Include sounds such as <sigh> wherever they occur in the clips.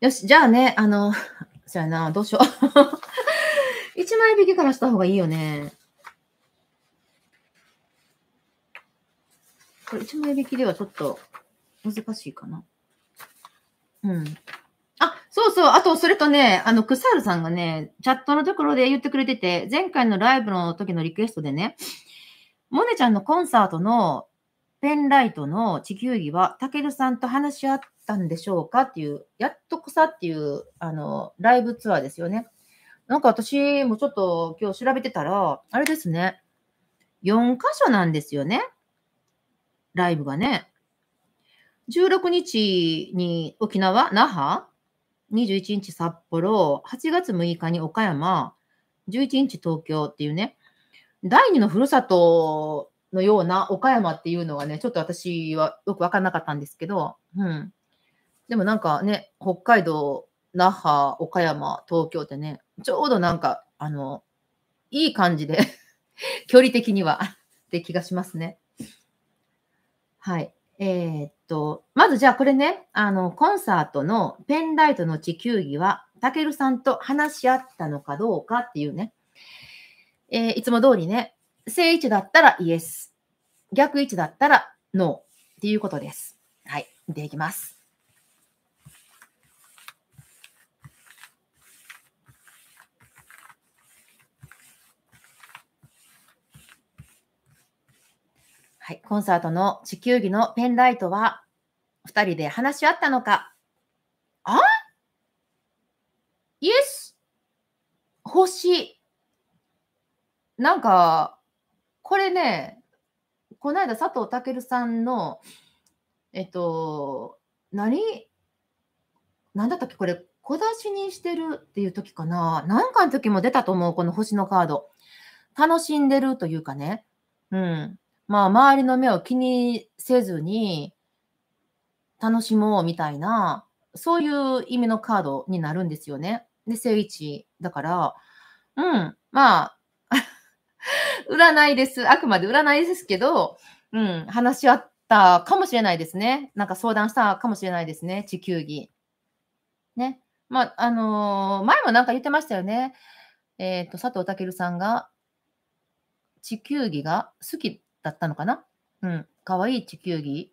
よし、じゃあね、あの、そ <laughs> やな、どうしよう。1 <laughs> 枚引きからした方がいいよね。これ一枚引きではちょっと難しいかな。うん。あ、そうそう。あと、それとね、あの、クサールさんがね、チャットのところで言ってくれてて、前回のライブの時のリクエストでね、モネちゃんのコンサートのペンライトの地球儀は、たけるさんと話し合ったんでしょうかっていう、やっと草さっていう、あの、ライブツアーですよね。なんか私もちょっと今日調べてたら、あれですね。4箇所なんですよね。ライブがね。16日に沖縄、那覇、21日札幌、8月6日に岡山、11日東京っていうね、第2のふるさとのような岡山っていうのがね、ちょっと私はよく分かんなかったんですけど、うん。でもなんかね、北海道、那覇、岡山、東京ってね、ちょうどなんか、あの、いい感じで <laughs> 距離的にはって気がしますね。はい。えー、っと、まずじゃあこれね、あの、コンサートのペンライトの地球儀は、たけるさんと話し合ったのかどうかっていうね、えー、いつも通りね、正位置だったらイエス。逆位置だったらノーっていうことです。はい。見ていきます。はい。コンサートの地球儀のペンライトは、2人で話し合ったのか。あイエス星。なんか、これね、この間佐藤健さんの、えっと、何、何だったっけ、これ、小出しにしてるっていう時かな。なんかの時も出たと思う、この星のカード。楽しんでるというかね。うん。まあ、周りの目を気にせずに、楽しもうみたいな、そういう意味のカードになるんですよね。で、正位置だから、うん、まあ、占いです。あくまで占いですけど、うん、話し合ったかもしれないですね。なんか相談したかもしれないですね。地球儀。ね。まあ、あのー、前もなんか言ってましたよね。えっ、ー、と、佐藤健さんが、地球儀が好きだったのかなうん。かわいい地球儀。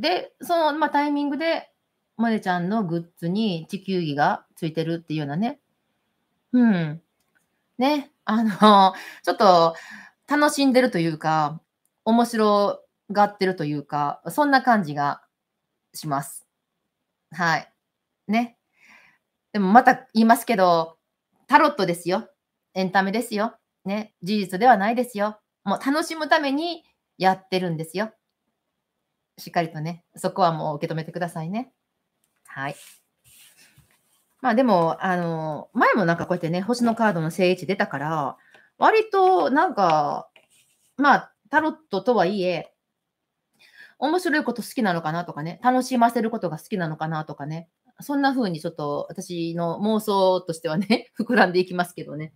で、その、まあ、タイミングで、萌音ちゃんのグッズに地球儀がついてるっていうようなね。うん。ね。あの、<laughs> ちょっと楽しんでるというか、面白がってるというか、そんな感じがします。はい。ね。でもまた言いますけど、タロットですよ。エンタメですよ。ね。事実ではないですよ。もう楽しむためにやってるんですよ。しっかりとね、そこはもう受け止めてくださいね。はい。まあでも、あの、前もなんかこうやってね、星のカードの正位置出たから、割となんか、まあ、タロットとはいえ、面白いこと好きなのかなとかね、楽しませることが好きなのかなとかね、そんな風にちょっと私の妄想としてはね、<laughs> 膨らんでいきますけどね。